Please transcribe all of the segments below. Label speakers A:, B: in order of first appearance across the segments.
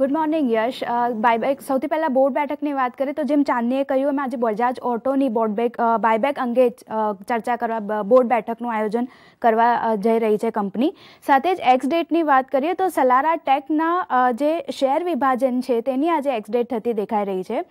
A: good morning યશ buyback સૌથી પહેલાં board બેઠકની વાત કરીએ તો જેમ ચાંદનીએ કહ્યું એમ આજે બજાજ ઓટોની બોર્ડ બેક બાયબેક અંગે ચર્ચા કરવા બોર્ડ બેઠકનું આયોજન કરવા જઈ રહી છે કંપની સાથે જ એક્સ ડેટની વાત કરીએ તો સલારા ટેકના જે શેર વિભાજન છે તેની આજે એક્સ ડેટ થતી દેખાઈ રહી છે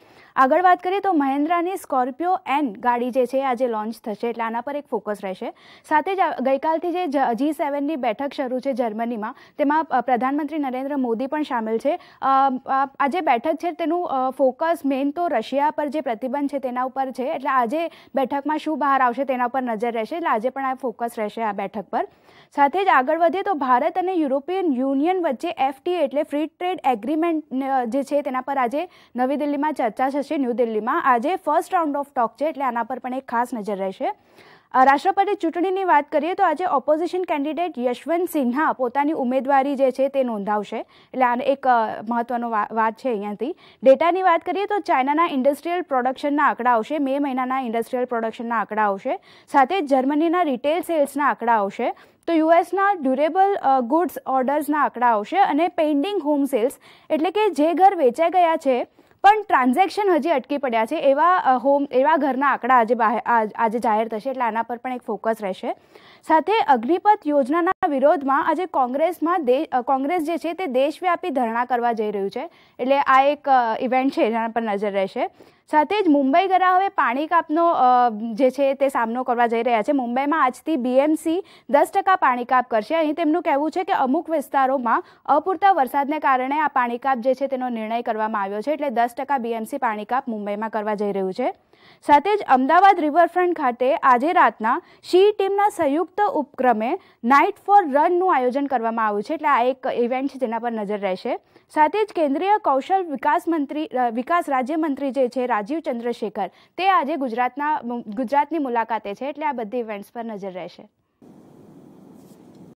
A: આગળ વાત કરીએ તો મહેન્દ્રાની સ્કોર્પિયો એન ગાડી જે છે આજે લોન્ચ થશે એટલે આના પર એક ફોકસ રહેશે સાથે જ ગઈકાલથી જે જી સેવનની બેઠક શરૂ છે જર્મનીમાં તેમાં પ્રધાનમંત્રી નરેન્દ્ર મોદી પણ સામેલ છે આજે બેઠક છે તેનું ફોકસ મેઇન તો રશિયા પર જે પ્રતિબંધ છે તેના ઉપર છે એટલે આજે બેઠકમાં શું બહાર આવશે તેના પર નજર રહેશે એટલે આજે પણ આ ફોકસ રહેશે આ બેઠક પર સાથે જ આગળ વધીએ તો ભારત અને યુરોપિયન યુનિયન વચ્ચે એફટી એટલે ફ્રી ટ્રેડ એગ્રીમેન્ટ જે છે તેના પર આજે નવી દિલ્હીમાં ચર્ચા થશે ન્યૂ દિલ્હીમાં આજે ફર્સ્ટ રાઉન્ડ ઓફ ટોક છે એટલે આના પર પણ એક ખાસ નજર રહેશે રાષ્ટ્રપતિ ચૂંટણીની વાત કરીએ તો આજે ઓપોઝિશન કેન્ડિડેટ યશવંત સિન્હા પોતાની ઉમેદવારી જે છે તે નોંધાવશે એટલે આને એક મહત્વનો વાત છે અહીંયાથી ડેટાની વાત કરીએ તો ચાઇનાના ઇન્ડસ્ટ્રીયલ પ્રોડક્શનના આંકડા આવશે મે મહિનાના ઇન્ડસ્ટ્રીયલ પ્રોડક્શનના આંકડા આવશે સાથે જર્મનીના રિટેલ સેલ્સના આંકડા આવશે તો યુએસના ડ્યુરેબલ ગુડ્સ ઓર્ડર્સના આંકડા આવશે અને પેન્ડિંગ હોમ સેલ્સ એટલે કે જે ઘર વેચાઈ ગયા છે પણ ટ્રાન્ઝેક્શન હજી અટકી પડ્યા છે એવા હોમ એવા ઘરના આંકડા આજે આજે જાહેર થશે એટલે આના પર પણ એક ફોકસ રહેશે સાથે અગ્નિપથ યોજનાના વિરોધમાં આજે કોંગ્રેસમાં કોંગ્રેસ જે છે તે દેશવ્યાપી ધરણા કરવા જઈ રહ્યું છે એટલે આ એક ઇવેન્ટ છે જેના પર નજર રહેશે સાથે જ મુંબઈ ગરા હવે પાણી કાપનો જે છે તે સામનો કરવા જઈ રહ્યા છે મુંબઈમાં આજથી બીએમસી દસ ટકા પાણી કાપ કરશે અહીં તેમનું કહેવું છે કે અમુક વિસ્તારોમાં અપૂરતા વરસાદને કારણે આ પાણી કાપ જે છે તેનો નિર્ણય કરવામાં આવ્યો છે એટલે દસ ટકા બીએમસી પાણી કાપ મુંબઈમાં કરવા જઈ રહ્યું છે સાથે જ અમદાવાદ રિવરફ્રન્ટ ખાતે આજે રાતના શી ટીમના સંયુક્ત ઉપક્રમે નાઇટ ફોર રનનું આયોજન કરવામાં આવ્યું છે એટલે આ એક ઇવેન્ટ છે જેના પર નજર રહેશે સાથે જ કેન્દ્રીય કૌશલ વિકાસ મંત્રી વિકાસ રાજ્યમંત્રી જે છે રાજીવ ચંદ્રશેખર તે આજે ગુજરાતના ગુજરાતની મુલાકાતે છે એટલે આ બધી ઇવેન્ટ્સ પર નજર રહેશે